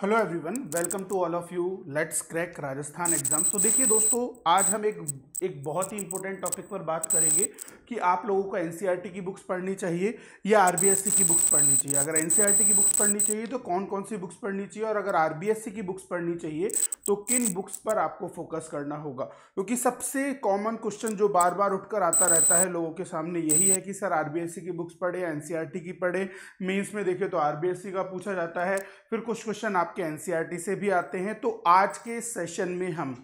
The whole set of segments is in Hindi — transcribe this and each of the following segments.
Hello everyone welcome to all of you let's crack Rajasthan exam तो देखिए दोस्तों आज हम एक एक बहुत ही इंपॉर्टेंट टॉपिक पर बात करेंगे कि आप लोगों को एनसीईआरटी e की बुक्स पढ़नी चाहिए या आरबीएससी की बुक्स पढ़नी चाहिए अगर एनसीईआरटी e की बुक्स पढ़नी चाहिए तो कौन कौन सी बुक्स पढ़नी चाहिए और अगर आर की बुक्स पढ़नी चाहिए तो किन बुक्स पर आपको फोकस करना होगा क्योंकि सबसे कॉमन क्वेश्चन जो बार बार उठकर आता रहता है लोगों के सामने यही है कि सर आर की बुक्स पढ़े एन की पढ़े मीन्स में देखें तो आर का पूछा जाता है फिर कुछ क्वेश्चन आपके एन e से भी आते हैं तो आज के सेशन में हम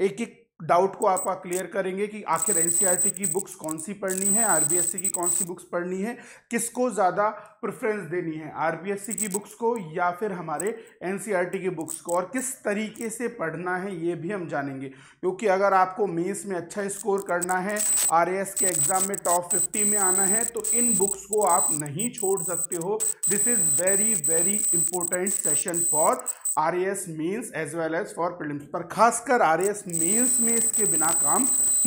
एक एक डाउट को आप क्लियर करेंगे कि आखिर एनसीईआरटी e की बुक्स कौन सी पढ़नी है आरबीएससी की कौन सी बुक्स पढ़नी है किसको ज़्यादा प्रेफरेंस देनी है आरबीएससी की बुक्स को या फिर हमारे एनसीईआरटी e की बुक्स को और किस तरीके से पढ़ना है ये भी हम जानेंगे क्योंकि अगर आपको मेंस में अच्छा स्कोर करना है आर के एग्ज़ाम में टॉप फिफ्टी में आना है तो इन बुक्स को आप नहीं छोड़ सकते हो this is very very important session for R A S mains as well as for prelims पर खासकर आर ए एस मीन्स में इसके बिना काम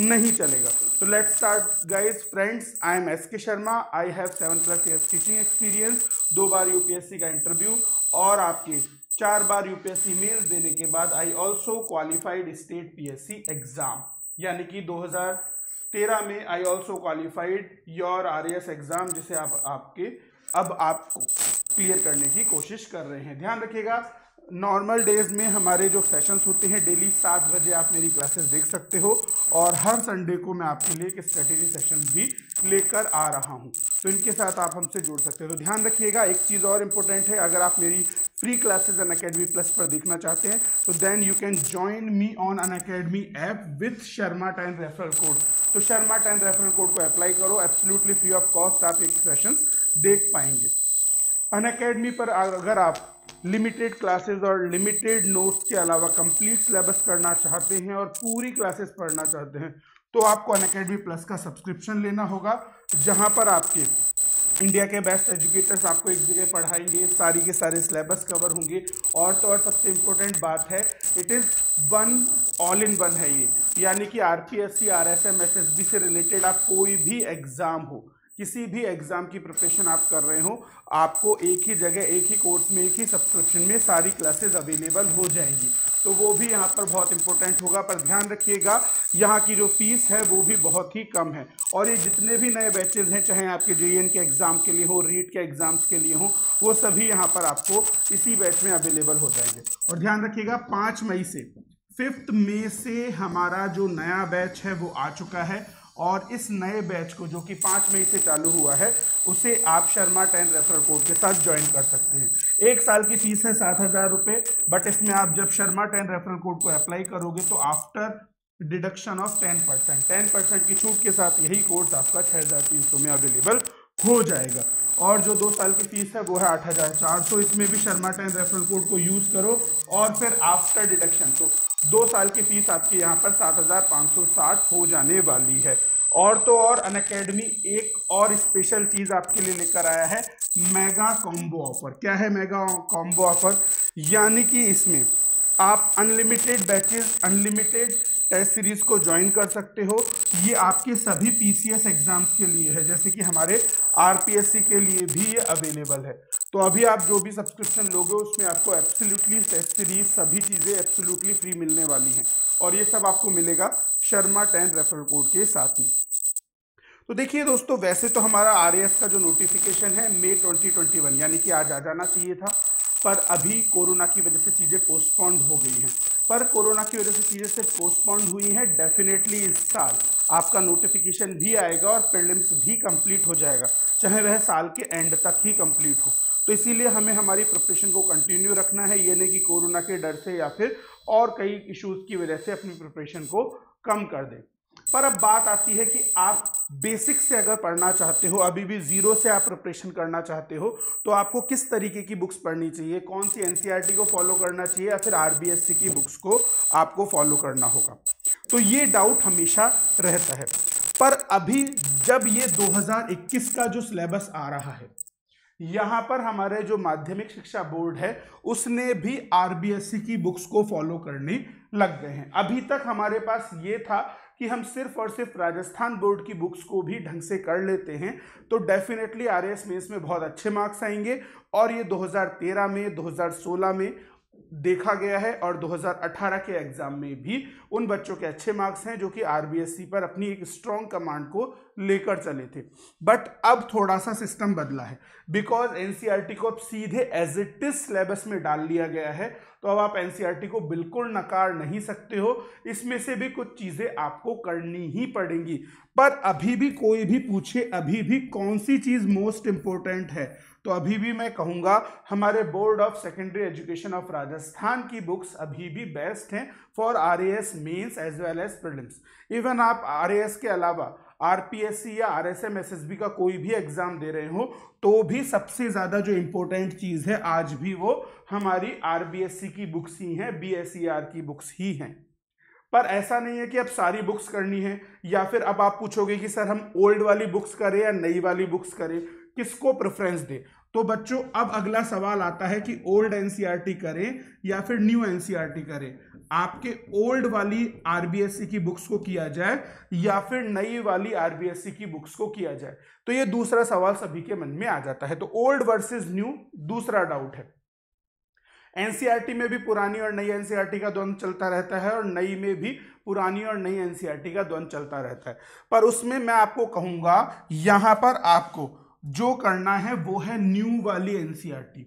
नहीं चलेगा तो let start guys friends I am S K Sharma I have seven plus year teaching experience दो बार यू पी एस सी का इंटरव्यू और आपके चार बार U P S C mains देने के बाद I also qualified state P S C exam यानी कि दो हज़ार तेरह में I also qualified your R A S exam जिसे आप आपके अब आपको क्लियर करने की कोशिश कर रहे हैं ध्यान रखिएगा नॉर्मल डेज में हमारे जो सेशंस होते हैं डेली सात बजे आप मेरी क्लासेस देख सकते हो और हर संडे को मैं आपके लिए एक स्ट्रेटेजी सेशन भी लेकर आ रहा हूँ तो इनके साथ आप हमसे जुड़ सकते हो तो ध्यान रखिएगा एक चीज़ और इम्पोर्टेंट है अगर आप मेरी free classes Unacademy plus पर देखना चाहते हैं तो then you can join me on Unacademy app with Sharma ten referral code तो शर्मा टेन रेफरल कोड को अप्लाई करो एब्सोल्युटली फ्री ऑफ कॉस्ट आप एक सेशंस देख पाएंगे अन अकेडमी पर अगर आप लिमिटेड क्लासेस और लिमिटेड नोट्स के अलावा कंप्लीट सिलेबस करना चाहते हैं और पूरी क्लासेस पढ़ना चाहते हैं तो आपको अन अकेडमी प्लस का सब्सक्रिप्शन लेना होगा जहाँ पर आपके इंडिया के बेस्ट एजुकेटर्स आपको एक जगह पढ़ाएंगे सारी के सारे सिलेबस कवर होंगे और तो और सबसे इम्पोर्टेंट बात है it is one all in one है ये यानी कि R P S C R S M S S B से रिलेटेड आप कोई भी एग्ज़ाम हो किसी भी एग्ज़ाम की प्रिपरेशन आप कर रहे हो आपको एक ही जगह एक ही कोर्स में एक ही सब्सक्रिप्शन में सारी क्लासेस अवेलेबल हो जाएंगी तो वो भी यहाँ पर बहुत इंपॉर्टेंट होगा पर ध्यान रखिएगा यहाँ की जो फीस है वो भी बहुत ही कम है और ये जितने भी नए बैचेज हैं चाहे आपके जे के एग्ज़ाम के लिए हो रीट के एग्ज़ाम्स के लिए हो वो सभी यहाँ पर आपको इसी बैच में अवेलेबल हो जाएंगे और ध्यान रखिएगा पाँच मई से फिफ्थ मई से हमारा जो नया बैच है वो आ चुका है और इस नए बैच को जो कि पाँच मई से चालू हुआ है उसे आप शर्मा टेन रेफर कोड के साथ ज्वाइन कर सकते हैं एक साल की फ़ीस है सात हज़ार रुपये बट इसमें आप जब शर्मा टेन रेफरल कोड को अप्लाई करोगे तो after deduction of ten percent ten percent की छूट के साथ यही कोर्स आपका छः हज़ार तीन सौ में अवेलेबल हो जाएगा और जो दो साल की फीस है वो है आठ हज़ार चार सौ इसमें भी शर्मा टेन रेफरल कोड को यूज़ करो और फिर आफ्टर डिडक्शन तो दो साल की फीस आपकी यहाँ पर सात हज़ार पाँच सौ साठ हो जाने वाली है और तो और अन अकेडमी एक और स्पेशल चीज़ आपके लिए लेकर आया है मेगा कॉम्बो ऑफर क्या है मेगा कॉम्बो ऑफर यानी कि इसमें आप unlimited batches unlimited test series को ज्वाइन कर सकते हो ये आपके सभी पीसीएस एग्ज़ाम्स के लिए है जैसे कि हमारे आरपीएससी के लिए भी ये अवेलेबल है तो अभी आप जो भी सब्सक्रिप्शन लोगे उसमें आपको एब्सोल्युटली टेस्ट सीरीज सभी चीज़ें एब्सोल्युटली फ्री मिलने वाली हैं और ये सब आपको मिलेगा शर्मा टेन रेफरल कोड के साथ में तो देखिए दोस्तों वैसे तो हमारा आर का जो नोटिफिकेशन है ट्वेंटी 2021 यानी कि आज आ जाना चाहिए था पर अभी कोरोना की वजह से चीज़ें पोस्टपोन्ड हो गई हैं पर कोरोना की वजह से चीज़ें सिर्फ पोस्टपोन्ड हुई हैं डेफिनेटली इस साल आपका नोटिफिकेशन भी आएगा और प्रिलिम्स भी कंप्लीट हो जाएगा चाहे वह साल के एंड तक ही कंप्लीट हो तो इसीलिए हमें हमारी प्रिपरेशन को कंटिन्यू रखना है ये नहीं कि कोरोना के डर से या फिर और कई इश्यूज़ की वजह से अपनी प्रिपरेशन को कम कर दें पर अब बात आती है कि आप बेसिक से अगर पढ़ना चाहते हो अभी भी ज़ीरो से आप प्रिपरेशन करना चाहते हो तो आपको किस तरीके की बुक्स पढ़नी चाहिए कौन सी एनसीईआरटी e को फॉलो करना चाहिए या फिर आरबीएससी की बुक्स को आपको फॉलो करना होगा तो ये डाउट हमेशा रहता है पर अभी जब ये 2021 का जो सिलेबस आ रहा है यहाँ पर हमारे जो माध्यमिक शिक्षा बोर्ड है उसने भी आरबीएससी की बुक्स को फॉलो करने लग गए हैं अभी तक हमारे पास ये था कि हम सिर्फ और सिर्फ राजस्थान बोर्ड की बुक्स को भी ढंग से कर लेते हैं तो डेफिनेटली आर एस में इसमें बहुत अच्छे मार्क्स आएंगे और ये 2013 में 2016 में देखा गया है और 2018 के एग्जाम में भी उन बच्चों के अच्छे मार्क्स हैं जो कि आरबीएससी पर अपनी एक स्ट्रॉन्ग कमांड को लेकर चले थे बट अब थोड़ा सा सिस्टम बदला है बिकॉज एनसीईआरटी e को अब सीधे एज इट इज सिलेबस में डाल लिया गया है तो अब आप एनसीईआरटी e को बिल्कुल नकार नहीं सकते हो इसमें से भी कुछ चीज़ें आपको करनी ही पड़ेंगी पर अभी भी कोई भी पूछे अभी भी कौन सी चीज़ मोस्ट इम्पोर्टेंट है तो अभी भी मैं कहूंगा हमारे board of secondary education of Rajasthan की बुक्स अभी भी बेस्ट हैं for R A S mains as well as prelims even आप आर ए एस के अलावा आर पी एस सी या R S S S M B का कोई भी एग्जाम दे रहे हो तो भी सबसे ज़्यादा जो इम्पोर्टेंट चीज़ है आज भी वो हमारी आर बी एस सी की बुक्स ही हैं बी एस सी आर की बुक्स ही हैं पर ऐसा नहीं है कि अब सारी बुक्स करनी है या फिर अब आप पूछोगे कि सर हम ओल्ड वाली बुक्स करें या नई वाली बुक्स करें किसको प्रेफरेंस दे तो बच्चों अब अगला सवाल आता है कि ओल्ड एनसीईआरटी e करें या फिर न्यू एनसीईआरटी e करें आपके ओल्ड वाली आरबीएससी की बुक्स को किया जाए या फिर नई वाली आरबीएससी की बुक्स को किया जाए तो ये दूसरा सवाल सभी के मन में आ जाता है तो ओल्ड वर्सेस न्यू दूसरा डाउट है एनसीईआरटी e में भी पुरानी और नई एनसीईआरटी का द्वंद चलता रहता है और नई में भी पुरानी और नई एनसीईआरटी का द्वंद चलता रहता है पर उसमें मैं आपको कहूंगा यहां पर आपको जो करना है वो है न्यू वाली एनसीईआरटी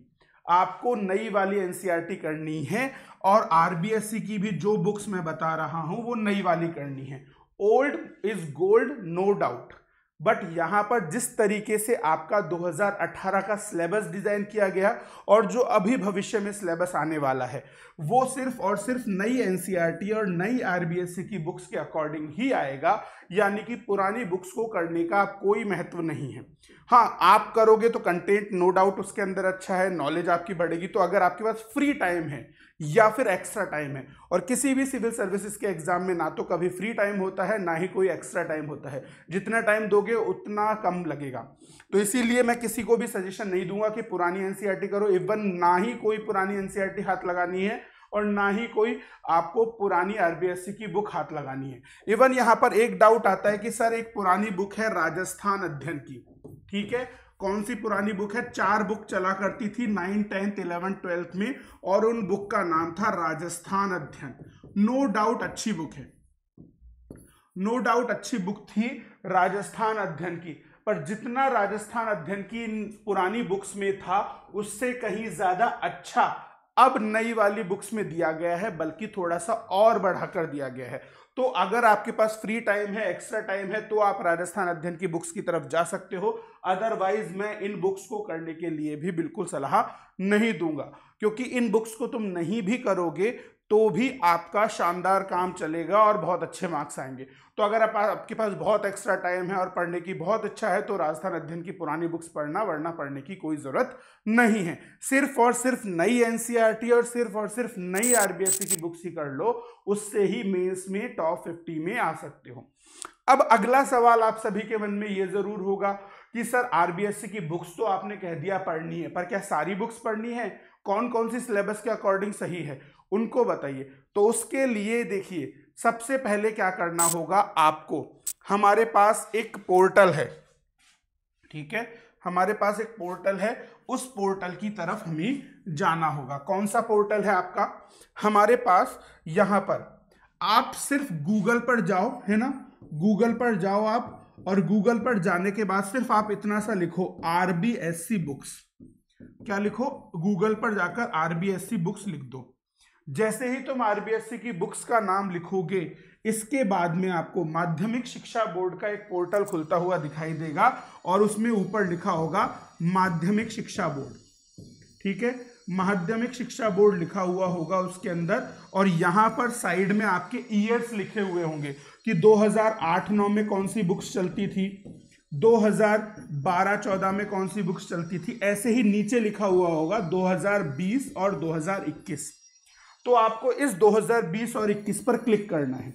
आपको नई वाली एनसीईआरटी करनी है और आरबीएससी की भी जो बुक्स मैं बता रहा हूं वो नई वाली करनी है old is gold no doubt but यहाँ पर जिस तरीके से आपका 2018 का सिलेबस डिजाइन किया गया और जो अभी भविष्य में सिलेबस आने वाला है वो सिर्फ और सिर्फ नई एन e और नई आर e की बुक्स के अकॉर्डिंग ही आएगा यानी कि पुरानी बुक्स को करने का कोई महत्व नहीं है हाँ आप करोगे तो कंटेंट नो डाउट उसके अंदर अच्छा है नॉलेज आपकी बढ़ेगी तो अगर आपके पास फ्री टाइम है या फिर एक्स्ट्रा टाइम है और किसी भी सिविल सर्विसेज के एग्जाम में ना तो कभी फ्री टाइम होता है ना ही कोई एक्स्ट्रा टाइम होता है जितना टाइम दोगे उतना कम लगेगा तो इसीलिए मैं किसी को भी सजेशन नहीं दूंगा कि पुरानी एनसीईआरटी e करो इवन ना ही कोई पुरानी एनसीईआरटी e हाथ लगानी है और ना ही कोई आपको पुरानी आरबीएससी की बुक हाथ लगानी है इवन यहाँ पर एक डाउट आता है कि सर एक पुरानी बुक है राजस्थान अध्ययन की ठीक है कौन सी पुरानी बुक है चार बुक चला करती थी नाइन टेंथ इलेवन ट्वेल्थ में और उन बुक का नाम था राजस्थान अध्ययन नो डाउट अच्छी बुक है नो डाउट अच्छी बुक थी राजस्थान अध्ययन की पर जितना राजस्थान अध्ययन की इन पुरानी बुक्स में था उससे कहीं ज्यादा अच्छा अब नई वाली बुक्स में दिया गया है बल्कि थोड़ा सा और बढ़ाकर दिया गया है तो अगर आपके पास फ्री टाइम है एक्स्ट्रा टाइम है तो आप राजस्थान अध्ययन की बुक्स की तरफ जा सकते हो अदरवाइज मैं इन बुक्स को करने के लिए भी बिल्कुल सलाह नहीं दूंगा क्योंकि इन बुक्स को तुम नहीं भी करोगे तो भी आपका शानदार काम चलेगा और बहुत अच्छे मार्क्स आएंगे तो अगर आप आपके पास बहुत एक्स्ट्रा टाइम है और पढ़ने की बहुत अच्छा है तो राजस्थान अध्ययन की पुरानी बुक्स पढ़ना वरना पढ़ने की कोई ज़रूरत नहीं है सिर्फ और सिर्फ नई एन e और सिर्फ और सिर्फ नई आर e की बुक्स ही कर लो उससे ही मेन्स में टॉप फिफ्टी में आ सकते हो अब अगला सवाल आप सभी के मन में ये ज़रूर होगा कि सर आर e की बुक्स तो आपने कह दिया पढ़नी है पर क्या सारी बुक्स पढ़नी है कौन कौन सी सिलेबस के अकॉर्डिंग सही है उनको बताइए तो उसके लिए देखिए सबसे पहले क्या करना होगा आपको हमारे पास एक पोर्टल है ठीक है हमारे पास एक पोर्टल है उस पोर्टल की तरफ हमें जाना होगा कौन सा पोर्टल है आपका हमारे पास यहां पर आप सिर्फ गूगल पर जाओ है ना गूगल पर जाओ आप और गूगल पर जाने के बाद सिर्फ आप इतना सा लिखो R B S C books क्या लिखो गूगल पर जाकर R B S C books लिख दो जैसे ही तुम आरबीएससी की बुक्स का नाम लिखोगे इसके बाद में आपको माध्यमिक शिक्षा बोर्ड का एक पोर्टल खुलता हुआ दिखाई देगा और उसमें ऊपर लिखा होगा माध्यमिक शिक्षा बोर्ड ठीक है माध्यमिक शिक्षा बोर्ड लिखा हुआ होगा उसके अंदर और यहां पर साइड में आपके ईयर्स लिखे हुए होंगे कि 2008 हजार में कौन सी बुक्स चलती थी 2012-14 में कौन सी बुक्स चलती थी ऐसे ही नीचे लिखा हुआ होगा 2020 और 2021 तो आपको इस 2020 और 21 पर क्लिक करना है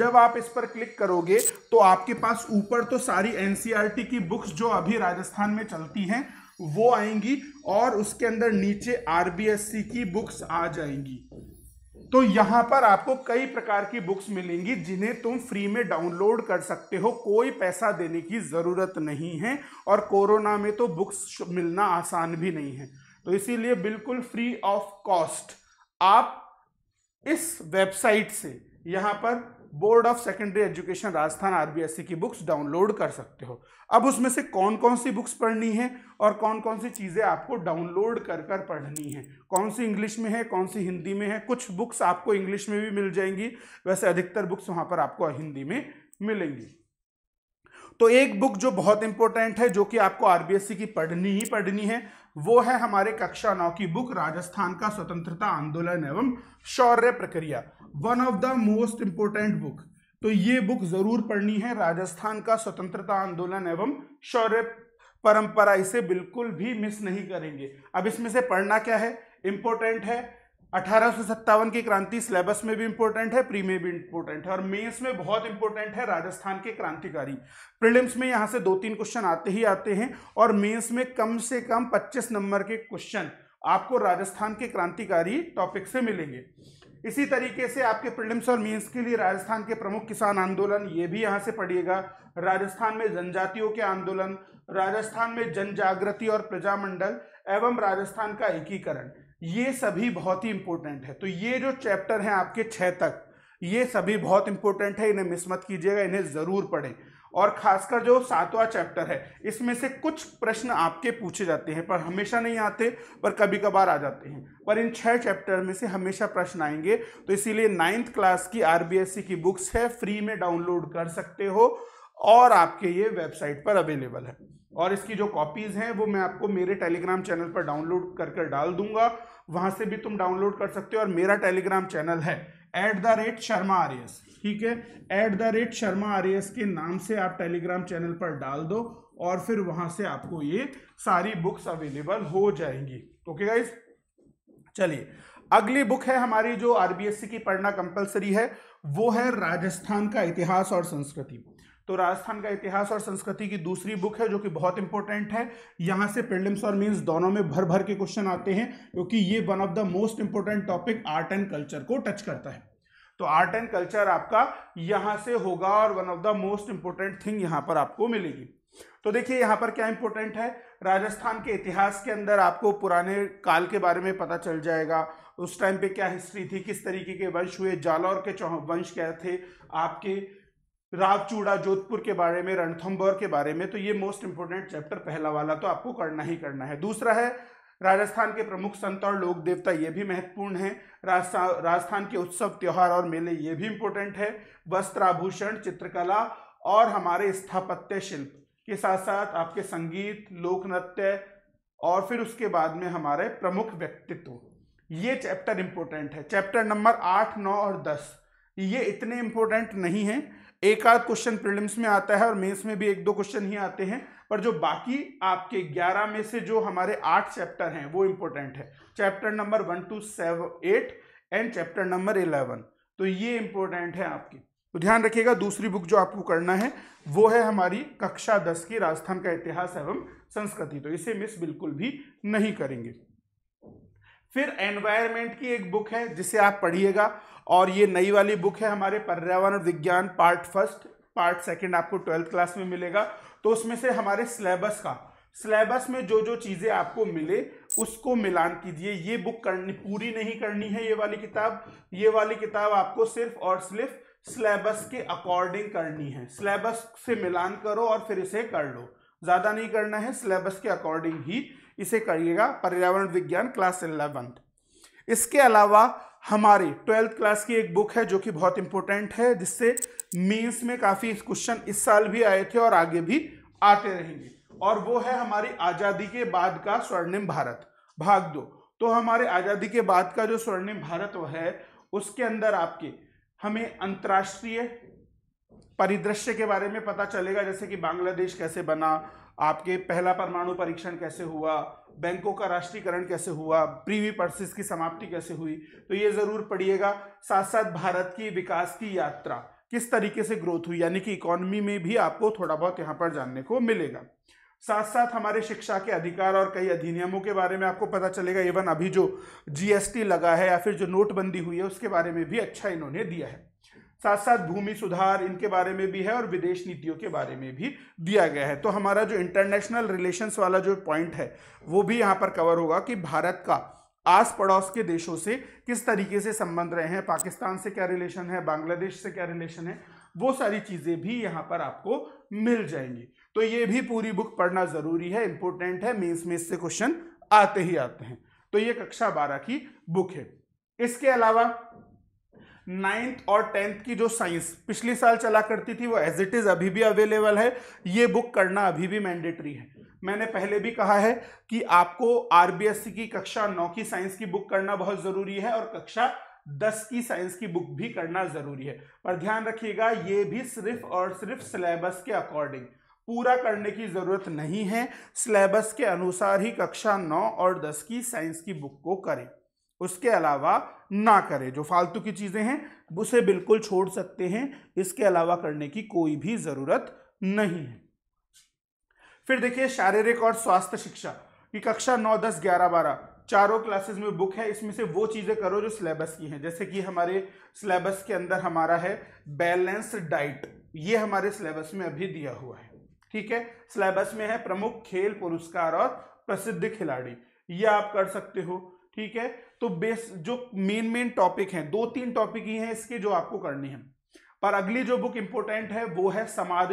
जब आप इस पर क्लिक करोगे तो आपके पास ऊपर तो सारी एन e की बुक्स जो अभी राजस्थान में चलती हैं वो आएंगी और उसके अंदर नीचे आरबीएससी की बुक्स आ जाएंगी तो यहाँ पर आपको कई प्रकार की बुक्स मिलेंगी जिन्हें तुम फ्री में डाउनलोड कर सकते हो कोई पैसा देने की ज़रूरत नहीं है और कोरोना में तो बुक्स मिलना आसान भी नहीं है तो इसीलिए बिल्कुल फ्री ऑफ कॉस्ट आप इस वेबसाइट से यहाँ पर board of secondary education Rajasthan RBSC की बुक्स डाउनलोड कर सकते हो अब उसमें से कौन कौन सी बुक्स पढ़नी है और कौन कौन सी चीज़ें आपको डाउनलोड कर कर पढ़नी है कौन सी इंग्लिश में है कौन सी हिंदी में है कुछ बुक्स आपको इंग्लिश में भी मिल जाएंगी वैसे अधिकतर बुक्स वहाँ पर आपको हिंदी में मिलेंगी तो एक बुक जो बहुत इंपॉर्टेंट है जो कि आपको आरबीएससी की पढ़नी ही पढ़नी है वो है हमारे कक्षा नौ की बुक राजस्थान का स्वतंत्रता आंदोलन एवं शौर्य प्रक्रिया one of the most important book तो ये बुक जरूर पढ़नी है राजस्थान का स्वतंत्रता आंदोलन एवं शौर्य परंपरा इसे बिल्कुल भी मिस नहीं करेंगे अब इसमें से पढ़ना क्या है इंपॉर्टेंट है अठारह की क्रांति सिलेबस में भी इंपॉर्टेंट है प्री में भी इंपॉर्टेंट है और मेंस में बहुत इंपॉर्टेंट है राजस्थान के क्रांतिकारी प्रीलिम्स में यहां से दो तीन क्वेश्चन आते ही आते हैं और मेंस में कम से कम 25 नंबर के क्वेश्चन आपको राजस्थान के क्रांतिकारी टॉपिक से मिलेंगे इसी तरीके से आपके प्रिलिम्स और मेन्स के लिए राजस्थान के प्रमुख किसान आंदोलन ये भी यहाँ से पढ़िएगा राजस्थान में जनजातियों के आंदोलन राजस्थान में जन जागृति और प्रजामंडल एवं राजस्थान का एकीकरण ये सभी बहुत ही इंपॉर्टेंट है तो ये जो चैप्टर हैं आपके छः तक ये सभी बहुत इंपॉर्टेंट है इन्हें मिस मत कीजिएगा इन्हें ज़रूर पढ़ें और खासकर जो सातवां चैप्टर है इसमें से कुछ प्रश्न आपके पूछे जाते हैं पर हमेशा नहीं आते पर कभी कभार आ जाते हैं पर इन छह चैप्टर में से हमेशा प्रश्न आएंगे तो इसीलिए नाइन्थ क्लास की आर की बुक्स है फ्री में डाउनलोड कर सकते हो और आपके ये वेबसाइट पर अवेलेबल है और इसकी जो कॉपीज़ हैं वो मैं आपको मेरे टेलीग्राम चैनल पर डाउनलोड कर कर डाल दूंगा वहां से भी तुम डाउनलोड कर सकते हो और मेरा टेलीग्राम चैनल है at the rate Sharma R S ठीक है at the rate Sharma R S के नाम से आप टेलीग्राम चैनल पर डाल दो और फिर वहां से आपको ये सारी बुक्स अवेलेबल हो जाएंगी ओके गाइज चलिए अगली बुक है हमारी जो आरबीएससी की पढ़ना कंपलसरी है वो है राजस्थान का इतिहास और संस्कृति तो राजस्थान का इतिहास और संस्कृति की दूसरी बुक है जो कि बहुत इंपॉर्टेंट है यहाँ से प्रिलिम्स और मीन्स दोनों में भर भर के क्वेश्चन आते हैं क्योंकि ये one of the most important topic art and culture को टच करता है तो आर्ट एंड कल्चर आपका यहाँ से होगा और one of the most important thing यहाँ पर आपको मिलेगी तो देखिए यहाँ पर क्या इंपॉर्टेंट है राजस्थान के इतिहास के अंदर आपको पुराने काल के बारे में पता चल जाएगा उस टाइम पे क्या हिस्ट्री थी किस तरीके के वंश हुए जालौर के वंश क्या थे आपके रावचूड़ा जोधपुर के बारे में रणथम्बोर के बारे में तो ये मोस्ट इंपॉर्टेंट चैप्टर पहला वाला तो आपको करना ही करना है दूसरा है राजस्थान के प्रमुख संत और लोक देवता ये भी महत्वपूर्ण है राजस्थान के उत्सव त्यौहार और मेले ये भी इंपॉर्टेंट है वस्त्र आभूषण चित्रकला और हमारे स्थापत्य शिल्प के साथ साथ आपके संगीत लोक नृत्य और फिर उसके बाद में हमारे प्रमुख व्यक्तित्व ये चैप्टर इंपॉर्टेंट है चैप्टर नंबर आठ नौ और दस ये इतने इंपॉर्टेंट नहीं है एक आध क्वेश्चन प्रीलिम्स में आता है और मेंस में भी एक दो क्वेश्चन ही आते हैं पर जो बाकी आपके 11 में से जो हमारे आठ चैप्टर हैं वो इंपॉर्टेंट है chapter number one two seven eight and chapter number eleven तो ये इंपॉर्टेंट है आपकी तो ध्यान रखिएगा दूसरी बुक जो आपको करना है वो है हमारी कक्षा दस की राजस्थान का इतिहास एवं संस्कृति तो इसे मिस बिल्कुल भी नहीं करेंगे फिर एनवायरमेंट की एक बुक है जिसे आप पढ़िएगा और ये नई वाली बुक है हमारे पर्यावरण विज्ञान पार्ट फर्स्ट पार्ट सेकंड आपको ट्वेल्थ क्लास में मिलेगा तो उसमें से हमारे सिलेबस का सिलेबस में जो जो चीज़ें आपको मिले उसको मिलान कीजिए ये बुक करनी पूरी नहीं करनी है ये वाली किताब ये वाली किताब आपको सिर्फ और सिर्फ सिलेबस के अकॉर्डिंग करनी है सिलेबस से मिलान करो और फिर इसे कर लो ज़्यादा नहीं करना है सिलेबस के अकॉर्डिंग ही इसे करिएगा पर्यावरण विज्ञान क्लास इलेवंथ इसके अलावा हमारी ट्वेल्थ क्लास की एक बुक है जो कि बहुत इंपॉर्टेंट है जिससे मेंस में काफ़ी क्वेश्चन इस साल भी आए थे और आगे भी आते रहेंगे और वो है हमारी आज़ादी के बाद का स्वर्णिम भारत भाग दो तो हमारे आज़ादी के बाद का जो स्वर्णिम भारत है उसके अंदर आपके हमें अंतर्राष्ट्रीय परिदृश्य के बारे में पता चलेगा जैसे कि बांग्लादेश कैसे बना आपके पहला परमाणु परीक्षण कैसे हुआ बैंकों का राष्ट्रीयकरण कैसे हुआ प्रीवी पर्सिस की समाप्ति कैसे हुई तो ये ज़रूर पढ़िएगा साथ साथ भारत की विकास की यात्रा किस तरीके से ग्रोथ हुई यानी कि इकोनॉमी में भी आपको थोड़ा बहुत यहाँ पर जानने को मिलेगा साथ साथ हमारे शिक्षा के अधिकार और कई अधिनियमों के बारे में आपको पता चलेगा इवन अभी जो जीएसटी लगा है या फिर जो नोटबंदी हुई है उसके बारे में भी अच्छा इन्होंने दिया है साथ साथ भूमि सुधार इनके बारे में भी है और विदेश नीतियों के बारे में भी दिया गया है तो हमारा जो इंटरनेशनल रिलेशंस वाला जो पॉइंट है वो भी यहाँ पर कवर होगा कि भारत का आस पड़ोस के देशों से किस तरीके से संबंध रहे हैं पाकिस्तान से क्या रिलेशन है बांग्लादेश से क्या रिलेशन है वो सारी चीज़ें भी यहाँ पर आपको मिल जाएंगी तो ये भी पूरी बुक पढ़ना ज़रूरी है इंपॉर्टेंट है मेंस में इससे क्वेश्चन आते ही आते हैं तो ये कक्षा बारह की बुक है इसके अलावा नाइन्थ और टेंथ की जो साइंस पिछले साल चला करती थी वो एज इट इज़ अभी भी अवेलेबल है ये बुक करना अभी भी मैंडेटरी है मैंने पहले भी कहा है कि आपको आर की कक्षा नौ की साइंस की बुक करना बहुत ज़रूरी है और कक्षा दस की साइंस की बुक भी करना ज़रूरी है पर ध्यान रखिएगा ये भी सिर्फ और सिर्फ सिलेबस के अकॉर्डिंग पूरा करने की ज़रूरत नहीं है सिलेबस के अनुसार ही कक्षा नौ और दस की साइंस की बुक को करें उसके अलावा ना करें जो फालतू की चीज़ें हैं उसे बिल्कुल छोड़ सकते हैं इसके अलावा करने की कोई भी ज़रूरत नहीं है फिर देखिए शारीरिक और स्वास्थ्य शिक्षा कि कक्षा नौ दस ग्यारह बारह चारों क्लासेस में बुक है इसमें से वो चीज़ें करो जो सिलेबस की हैं जैसे कि हमारे सिलेबस के अंदर हमारा है बैलेंस्ड डाइट ये हमारे सिलेबस में अभी दिया हुआ है ठीक है सिलेबस में है प्रमुख खेल पुरस्कार और प्रसिद्ध खिलाड़ी ये आप कर सकते हो ठीक है तो बेस जो मेन मेन टॉपिक हैं दो तीन टॉपिक ही हैं इसके जो आपको करने हैं पर अगली जो बुक इंपॉर्टेंट है वो है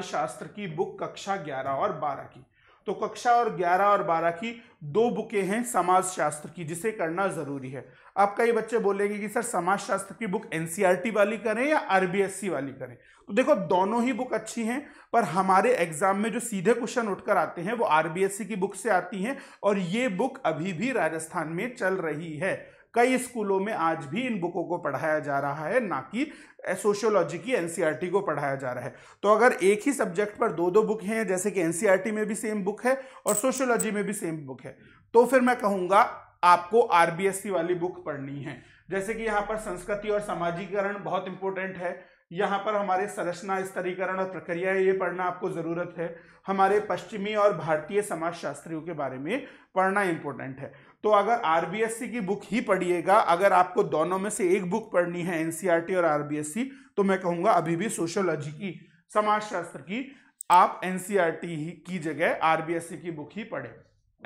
शास्त्र की बुक कक्षा ग्यारह और बारह की तो कक्षा और ग्यारह और बारह की दो बुकें हैं समाजशास्त्र की जिसे करना जरूरी है अब कई बच्चे बोलेंगे कि सर समाज शास्त्र की बुक एनसीईआरटी e वाली करें या आरबीएससी वाली करें तो देखो दोनों ही बुक अच्छी हैं पर हमारे एग्जाम में जो सीधे क्वेश्चन उठकर आते हैं वो आरबीएससी की बुक से आती हैं और ये बुक अभी भी राजस्थान में चल रही है कई स्कूलों में आज भी इन बुकों को पढ़ाया जा रहा है ना कि सोशियोलॉजी की एनसीईआरटी को पढ़ाया जा रहा है तो अगर एक ही सब्जेक्ट पर दो दो बुक हैं जैसे कि एनसीईआरटी में भी सेम बुक है और सोशियोलॉजी में भी सेम बुक है तो फिर मैं कहूंगा आपको आरबीएससी वाली बुक पढ़नी है जैसे कि यहाँ पर संस्कृति और सामाजिकरण बहुत इंपॉर्टेंट है यहाँ पर हमारे संरचना स्तरीकरण और प्रक्रिया ये पढ़ना आपको ज़रूरत है हमारे पश्चिमी और भारतीय समाजशास्त्रियों के बारे में पढ़ना इंपॉर्टेंट है तो अगर आरबीएससी की बुक ही पढ़िएगा अगर आपको दोनों में से एक बुक पढ़नी है एनसीईआरटी और आरबीएससी तो मैं कहूंगा अभी भी सोशोलॉजी की समाजशास्त्र की आप एनसीईआरटी की जगह आरबीएससी की बुक ही पढ़े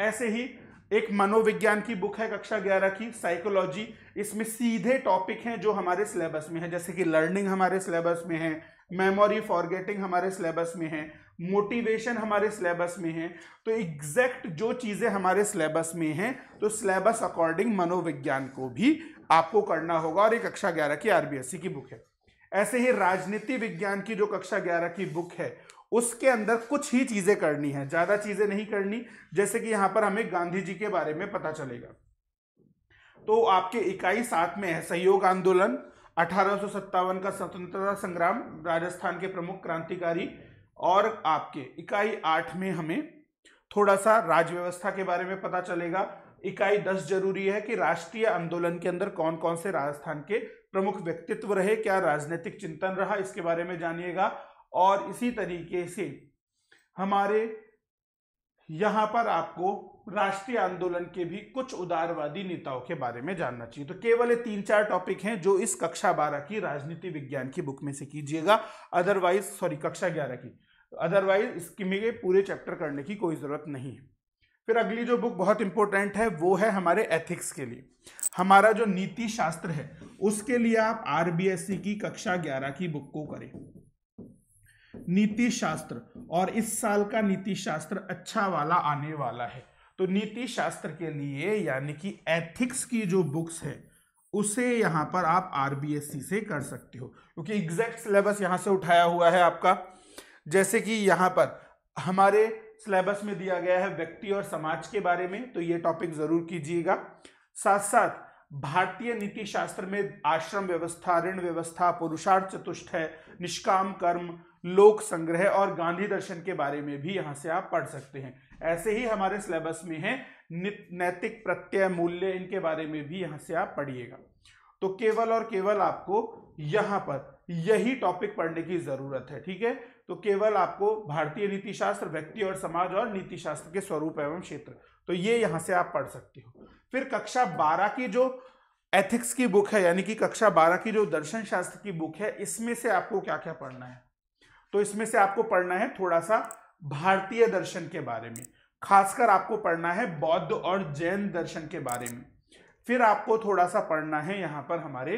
ऐसे ही एक मनोविज्ञान की बुक है कक्षा ग्यारह की साइकोलॉजी इसमें सीधे टॉपिक हैं जो हमारे सिलेबस में है जैसे कि लर्निंग हमारे सिलेबस में है मेमोरी फॉरगेटिंग हमारे सिलेबस में है मोटिवेशन हमारे सिलेबस में है तो एग्जैक्ट जो चीज़ें हमारे सिलेबस में हैं तो सिलेबस अकॉर्डिंग मनोविज्ञान को भी आपको करना होगा और ये कक्षा ग्यारह की आरबीएससी की बुक है ऐसे ही राजनीति विज्ञान की जो कक्षा ग्यारह की बुक है उसके अंदर कुछ ही चीज़ें करनी है ज़्यादा चीज़ें नहीं करनी जैसे कि यहाँ पर हमें गांधी जी के बारे में पता चलेगा तो आपके इकाई सात में है सहयोग आंदोलन अठारह का स्वतंत्रता संग्राम राजस्थान के प्रमुख क्रांतिकारी और आपके इकाई आठ में हमें थोड़ा सा राज्य व्यवस्था के बारे में पता चलेगा इकाई दस जरूरी है कि राष्ट्रीय आंदोलन के अंदर कौन कौन से राजस्थान के प्रमुख व्यक्तित्व रहे क्या राजनीतिक चिंतन रहा इसके बारे में जानिएगा और इसी तरीके से हमारे यहां पर आपको राष्ट्रीय आंदोलन के भी कुछ उदारवादी नेताओं के बारे में जानना चाहिए तो केवल ये तीन चार टॉपिक हैं जो इस कक्षा बारह की राजनीति विज्ञान की बुक में से कीजिएगा अदरवाइज सॉरी कक्षा ग्यारह की तो अदरवाइज इसकी मेरे पूरे चैप्टर करने की कोई ज़रूरत नहीं है फिर अगली जो बुक बहुत इंपॉर्टेंट है वो है हमारे एथिक्स के लिए हमारा जो नीति शास्त्र है उसके लिए आप आरबीएससी की कक्षा ग्यारह की बुक को करें नीति शास्त्र और इस साल का नीति शास्त्र अच्छा वाला आने वाला है तो नीति शास्त्र के लिए यानी कि एथिक्स की जो बुक्स है उसे यहां पर आप आरबीएससी से कर सकते हो क्योंकि एग्जैक्ट सिलेबस यहां से उठाया हुआ है आपका जैसे कि यहाँ पर हमारे सिलेबस में दिया गया है व्यक्ति और समाज के बारे में तो ये टॉपिक जरूर कीजिएगा साथ साथ भारतीय नीति शास्त्र में आश्रम व्यवस्था ऋण व्यवस्था पुरुषार्थ चतुष्ट निष्काम कर्म लोक संग्रह और गांधी दर्शन के बारे में भी यहाँ से आप पढ़ सकते हैं ऐसे ही हमारे सिलेबस में है नैतिक प्रत्यय मूल्य इनके बारे में भी यहाँ से आप पढ़िएगा तो केवल और केवल आपको यहाँ पर यही टॉपिक पढ़ने की जरूरत है ठीक है तो केवल आपको भारतीय नीतिशास्त्र व्यक्ति और समाज और नीतिशास्त्र के स्वरूप एवं क्षेत्र तो ये यहाँ से आप पढ़ सकते हो फिर कक्षा बारह की जो एथिक्स की बुक है यानी कि कक्षा बारह की जो दर्शन शास्त्र की बुक है इसमें से आपको क्या क्या पढ़ना है तो इसमें से आपको पढ़ना है थोड़ा सा भारतीय दर्शन के बारे में खासकर आपको पढ़ना है बौद्ध और जैन दर्शन के बारे में फिर आपको थोड़ा सा पढ़ना है यहाँ पर हमारे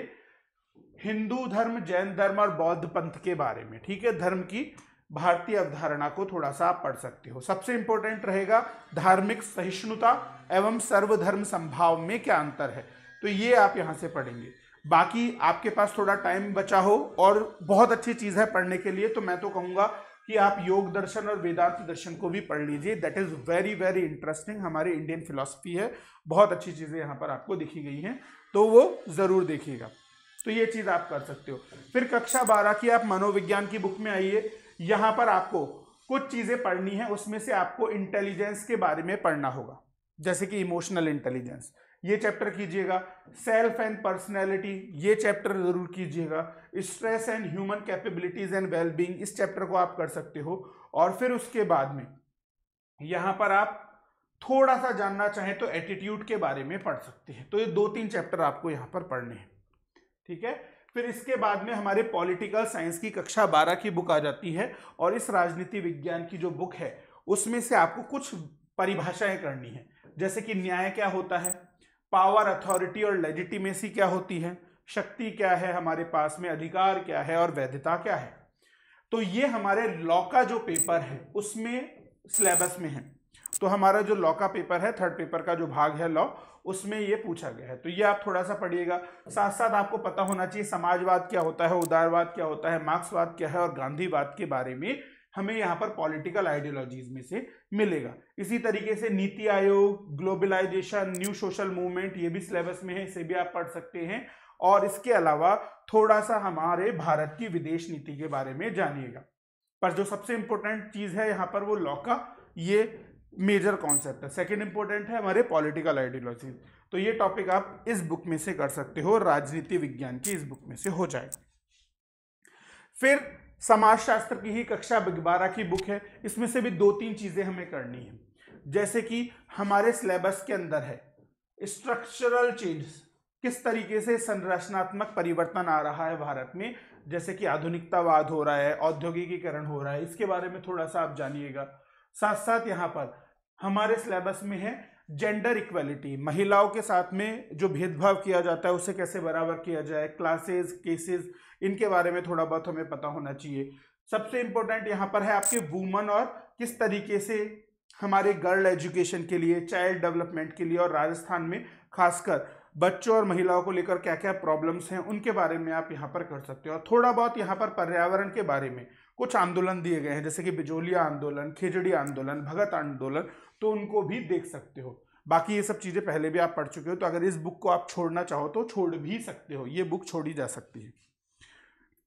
हिंदू धर्म जैन धर्म और बौद्ध पंथ के बारे में ठीक है धर्म की भारतीय अवधारणा को थोड़ा सा आप पढ़ सकते हो सबसे इंपॉर्टेंट रहेगा धार्मिक सहिष्णुता एवं सर्वधर्म संभाव में क्या अंतर है तो ये आप यहाँ से पढ़ेंगे बाकी आपके पास थोड़ा टाइम बचा हो और बहुत अच्छी चीज़ है पढ़ने के लिए तो मैं तो कहूंगा कि आप योग दर्शन और वेदांत दर्शन को भी पढ़ लीजिए that is very very interesting हमारे इंडियन फिलोसफी है बहुत अच्छी चीज़ें यहाँ पर आपको दिखी गई हैं तो वो ज़रूर देखिएगा तो ये चीज आप कर सकते हो फिर कक्षा बारह की आप मनोविज्ञान की बुक में आइए यहां पर आपको कुछ चीजें पढ़नी है उसमें से आपको इंटेलिजेंस के बारे में पढ़ना होगा जैसे कि इमोशनल इंटेलिजेंस ये चैप्टर कीजिएगा सेल्फ एंड पर्सनैलिटी ये चैप्टर जरूर कीजिएगा stress and human capabilities and wellbeing इस चैप्टर को आप कर सकते हो और फिर उसके बाद में यहां पर आप थोड़ा सा जानना चाहें तो एटीट्यूड के बारे में पढ़ सकते हैं तो ये दो तीन चैप्टर आपको यहां पर पढ़ने हैं ठीक है फिर इसके बाद में हमारे पॉलिटिकल साइंस की कक्षा बारह की बुक आ जाती है और इस राजनीति विज्ञान की जो बुक है उसमें से आपको कुछ परिभाषाएं करनी है जैसे कि न्याय क्या होता है पावर अथॉरिटी और लेजिटिमेसी क्या होती है शक्ति क्या है हमारे पास में अधिकार क्या है और वैधता क्या है तो ये हमारे लॉ का जो पेपर है उसमें सिलेबस में है तो हमारा जो लॉ का पेपर है थर्ड पेपर का जो भाग है लॉ उसमें ये पूछा गया है तो ये आप थोड़ा सा पढ़िएगा साथ साथ आपको पता होना चाहिए समाजवाद क्या होता है उदारवाद क्या होता है मार्क्सवाद क्या है और गांधीवाद के बारे में हमें यहाँ पर पॉलिटिकल आइडियोलॉजीज में से मिलेगा इसी तरीके से नीति आयोग ग्लोबलाइजेशन न्यू सोशल मूवमेंट ये भी सिलेबस में है इसे भी आप पढ़ सकते हैं और इसके अलावा थोड़ा सा हमारे भारत की विदेश नीति के बारे में जानिएगा पर जो सबसे इंपॉर्टेंट चीज़ है यहाँ पर वो लॉ का ये मेजर कॉन्सेप्ट है सेकेंड इंपॉर्टेंट है हमारे पॉलिटिकल आइडियोलॉजी तो ये टॉपिक आप इस बुक में से कर सकते हो राजनीति विज्ञान की इस बुक में से हो जाएगा फिर समाजशास्त्र की ही कक्षा बारह की बुक है इसमें से भी दो तीन चीज़ें हमें करनी है जैसे कि हमारे सिलेबस के अंदर है स्ट्रक्चरल चेंज किस तरीके से संरचनात्मक परिवर्तन आ रहा है भारत में जैसे कि आधुनिकतावाद हो रहा है औद्योगिकीकरण हो रहा है इसके बारे में थोड़ा सा आप जानिएगा साथ साथ यहाँ पर हमारे सिलेबस में है जेंडर इक्वलिटी महिलाओं के साथ में जो भेदभाव किया जाता है उसे कैसे बराबर किया जाए क्लासेस केसेस इनके बारे में थोड़ा बहुत हमें पता होना चाहिए सबसे इंपॉर्टेंट यहाँ पर है आपके वुमन और किस तरीके से हमारे गर्ल एजुकेशन के लिए चाइल्ड डेवलपमेंट के लिए और राजस्थान में खासकर बच्चों और महिलाओं को लेकर क्या क्या प्रॉब्लम्स हैं उनके बारे में आप यहाँ पर कर सकते हो और थोड़ा बहुत यहाँ पर पर्यावरण के बारे में कुछ आंदोलन दिए गए हैं जैसे कि बिजोलिया आंदोलन खिजड़ी आंदोलन भगत आंदोलन तो उनको भी देख सकते हो बाकी ये सब चीज़ें पहले भी आप पढ़ चुके हो तो अगर इस बुक को आप छोड़ना चाहो तो छोड़ भी सकते हो ये बुक छोड़ी जा सकती है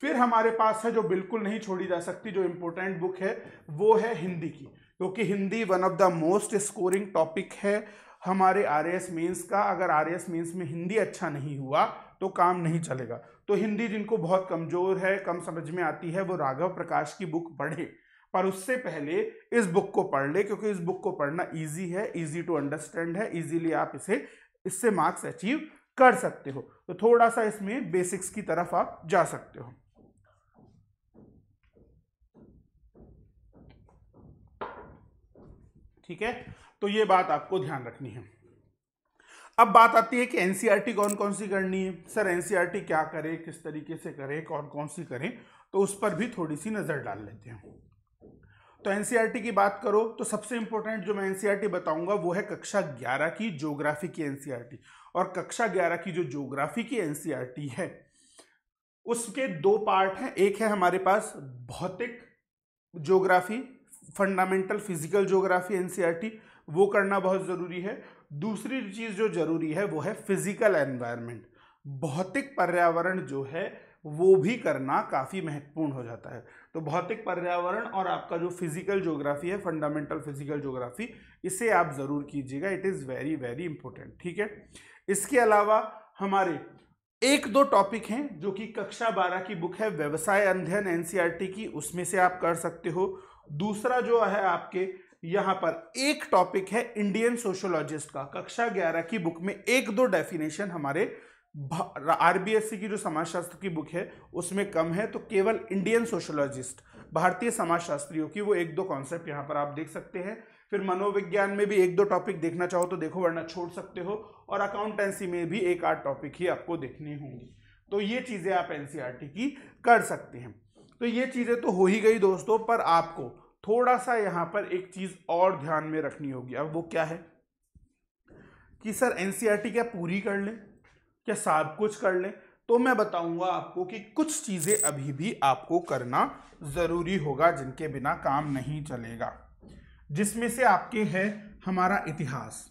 फिर हमारे पास है जो बिल्कुल नहीं छोड़ी जा सकती जो इम्पोर्टेंट बुक है वो है हिंदी की क्योंकि Hindi one of the most scoring topic है हमारे आर एस मीन्स का अगर आर एस मीन्स में हिंदी अच्छा नहीं हुआ तो काम नहीं चलेगा तो हिंदी जिनको बहुत कमज़ोर है कम समझ में आती है वो राघव प्रकाश की बुक पढ़ें पर उससे पहले इस बुक को पढ़ ले क्योंकि इस बुक को पढ़ना इजी है इजी टू अंडरस्टैंड है इजीली आप इसे इससे मार्क्स अचीव कर सकते हो तो थोड़ा सा इसमें बेसिक्स की तरफ आप जा सकते हो ठीक है तो ये बात आपको ध्यान रखनी है अब बात आती है कि एनसीईआरटी e कौन कौन सी करनी है सर एनसीईआरटी e क्या करे किस तरीके से करे कौन कौन सी करे तो उस पर भी थोड़ी सी नज़र डाल लेते हैं तो एनसीईआरटी e की बात करो तो सबसे इंपॉर्टेंट जो मैं एनसीईआरटी e बताऊंगा वो है कक्षा ग्यारह की ज्योग्राफी की एनसीईआरटी e और कक्षा ग्यारह की जो ज्योग्राफी की एनसीईआरटी है उसके दो पार्ट हैं एक है हमारे पास भौतिक geography fundamental physical geography NCERT वो करना बहुत ज़रूरी है दूसरी चीज़ जो ज़रूरी है वो है फिजिकल एनवायरनमेंट भौतिक पर्यावरण जो है वो भी करना काफ़ी महत्वपूर्ण हो जाता है तो भौतिक पर्यावरण और आपका जो फिजिकल ज्योग्राफी है फंडामेंटल फिजिकल ज्योग्राफी इसे आप ज़रूर कीजिएगा it is very very important ठीक है इसके अलावा हमारे एक दो टॉपिक हैं जो कि कक्षा बारह की बुक है व्यवसाय अध्ययन एन e की उसमें से आप कर सकते हो दूसरा जो है आपके यहाँ पर एक टॉपिक है इंडियन सोशोलॉजिस्ट का कक्षा ग्यारह की बुक में एक दो डेफिनेशन हमारे आरबीएससी e की जो समाजशास्त्र की बुक है उसमें कम है तो केवल इंडियन सोशोलॉजिस्ट भारतीय समाजशास्त्रियों की वो एक दो कॉन्सेप्ट यहाँ पर आप देख सकते हैं फिर मनोविज्ञान में भी एक दो टॉपिक देखना चाहो तो देखो वरना छोड़ सकते हो और अकाउंटेंसी में भी एक आठ टॉपिक ही आपको देखने होंगे तो ये चीज़ें आप एन e की कर सकते हैं तो ये चीज़ें तो हो ही गई दोस्तों पर आपको थोड़ा सा यहाँ पर एक चीज़ और ध्यान में रखनी होगी अब वो क्या है कि सर एन e क्या पूरी कर लें या सब कुछ कर लें तो मैं बताऊंगा आपको कि कुछ चीज़ें अभी भी आपको करना ज़रूरी होगा जिनके बिना काम नहीं चलेगा जिसमें से आपके है हमारा इतिहास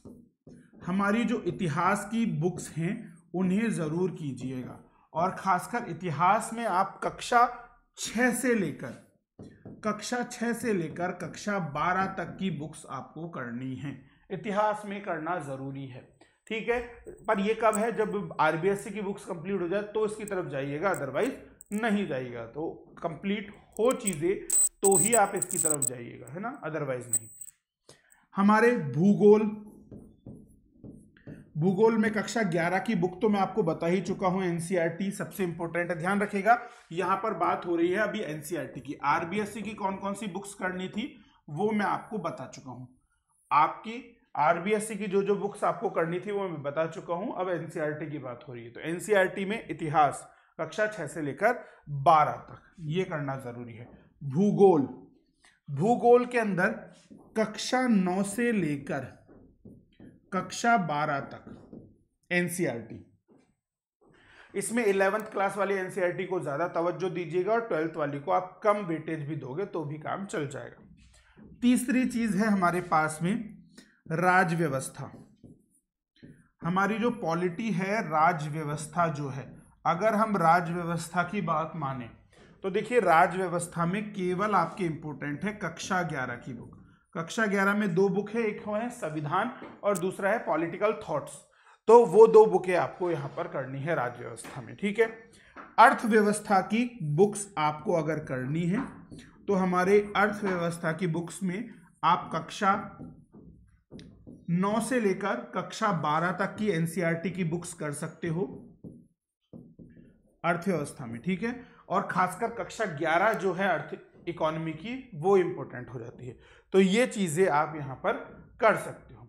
हमारी जो इतिहास की बुक्स हैं उन्हें ज़रूर कीजिएगा और ख़ासकर इतिहास में आप कक्षा छः से लेकर कक्षा छः से लेकर कक्षा बारह तक की बुक्स आपको करनी है इतिहास में करना ज़रूरी है ठीक है पर ये कब है जब आरबीएससी की बुक्स कंप्लीट हो जाए तो इसकी तरफ जाइएगा अदरवाइज नहीं जाइएगा तो कंप्लीट हो चीज़ें तो ही आप इसकी तरफ जाइएगा है ना अदरवाइज नहीं हमारे भूगोल भूगोल में कक्षा 11 की बुक तो मैं आपको बता ही चुका हूं एनसीईआरटी e सबसे इंपॉर्टेंट है ध्यान रखिएगा यहां पर बात हो रही है अभी एनसीईआरटी e की आरबीएससी की कौन कौन सी बुक्स करनी थी वो मैं आपको बता चुका हूं आपकी आरबीएससी की जो जो बुक्स आपको करनी थी वो मैं बता चुका हूं अब एनसीईआरटी की बात हो रही है तो एनसीईआरटी में इतिहास कक्षा छह से लेकर बारह तक ये करना जरूरी है भूगोल भूगोल के अंदर कक्षा नौ से लेकर कक्षा बारह तक एनसीईआरटी इसमें इलेवेंथ क्लास वाली एनसीईआरटी को ज़्यादा तवज्जो दीजिएगा और ट्वेल्थ वाली को आप कम वेटेज भी दोगे तो भी काम चल जाएगा तीसरी चीज़ है हमारे पास में राज व्यवस्था हमारी जो पॉलिटी है राज व्यवस्था जो है अगर हम राज व्यवस्था की बात माने तो देखिए राज व्यवस्था में केवल आपके इंपोर्टेंट है कक्षा ग्यारह की बुक कक्षा ग्यारह में दो बुक है एक है संविधान और दूसरा है पॉलिटिकल थॉट्स तो वो दो बुकें आपको यहां पर करनी है राज्य व्यवस्था में ठीक है अर्थव्यवस्था की बुक्स आपको अगर करनी है तो हमारे अर्थव्यवस्था की बुक्स में आप कक्षा नौ से लेकर कक्षा बारह तक की एनसीईआरटी e की बुक्स कर सकते हो अर्थव्यवस्था में ठीक है और खासकर कक्षा ग्यारह जो है अर्थ इकोनॉमी की वो इंपॉर्टेंट हो जाती है तो ये चीजें आप यहां पर कर सकते हो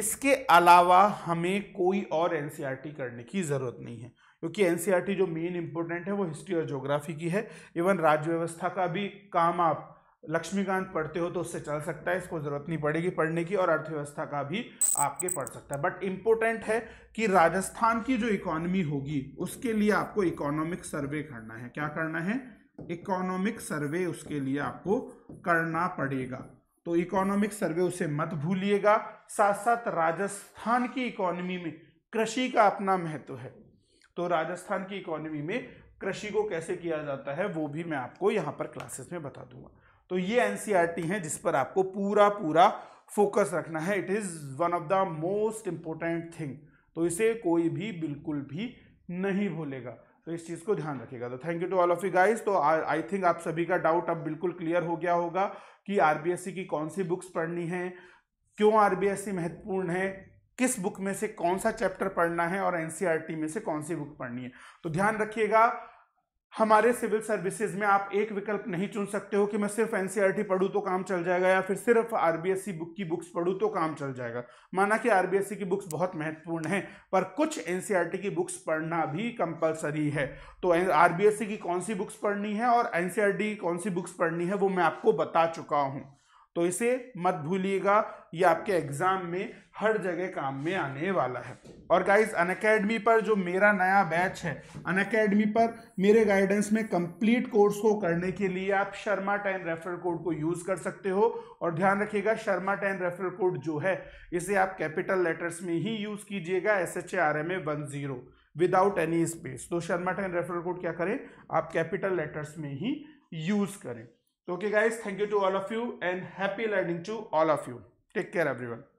इसके अलावा हमें कोई और एनसीईआरटी e करने की जरूरत नहीं है क्योंकि एनसीईआरटी e जो मेन इंपॉर्टेंट है वो हिस्ट्री और ज्योग्राफी की है इवन राज्य व्यवस्था का भी काम आप लक्ष्मीकांत पढ़ते हो तो उससे चल सकता है इसको ज़रूरत नहीं पड़ेगी पढ़ने की और अर्थव्यवस्था का भी आपके पढ़ सकता है बट इम्पोर्टेंट है कि राजस्थान की जो इकोनॉमी होगी उसके लिए आपको इकोनॉमिक सर्वे करना है क्या करना है इकोनॉमिक सर्वे उसके लिए आपको करना पड़ेगा तो इकोनॉमिक सर्वे उसे मत भूलिएगा साथ साथ राजस्थान की इकोनॉमी में कृषि का अपना महत्व है तो राजस्थान की इकोनॉमी में कृषि को कैसे किया जाता है वो भी मैं आपको यहाँ पर क्लासेस में बता दूंगा तो ये एनसीईआरटी e है जिस पर आपको पूरा पूरा फोकस रखना है it is one of the most important thing तो इसे कोई भी बिल्कुल भी नहीं भूलेगा तो इस चीज़ को ध्यान रखिएगा तो thank you to all of you guys तो आई थिंक आप सभी का डाउट अब बिल्कुल क्लियर हो गया होगा कि आरबीएससी की कौन सी बुक्स पढ़नी है क्यों आरबीएससी महत्वपूर्ण है किस बुक में से कौन सा चैप्टर पढ़ना है और एनसीईआरटी e में से कौन सी बुक पढ़नी है तो ध्यान रखिएगा हमारे सिविल सर्विसेज में आप एक विकल्प नहीं चुन सकते हो कि मैं सिर्फ एनसीईआरटी e पढ़ूँ तो काम चल जाएगा या फिर सिर्फ आरबीएससी बुक e की बुक्स पढ़ूँ तो काम चल जाएगा माना कि आरबीएससी e की बुक्स बहुत महत्वपूर्ण है पर कुछ एनसीईआरटी की बुक्स पढ़ना भी कंपलसरी है तो आरबीएससी की कौन सी बुक्स पढ़नी है और एनसीईआरटी की कौन सी बुक्स पढ़नी है वो मैं आपको बता चुका हूँ तो इसे मत भूलिएगा ये आपके एग्जाम में हर जगह काम में आने वाला है और गाइज अन पर जो मेरा नया बैच है अन पर मेरे गाइडेंस में कंप्लीट कोर्स को करने के लिए आप शर्मा टेन रेफरल कोड को यूज कर सकते हो और ध्यान रखिएगा शर्मा टेन रेफरल कोड जो है इसे आप कैपिटल लेटर्स में ही यूज कीजिएगा S H A R M A one zero without any space तो शर्मा टेन रेफरल कोड क्या करें आप कैपिटल लेटर्स में ही यूज करें So, okay guys, thank you to all of you and happy learning to all of you. Take care everyone.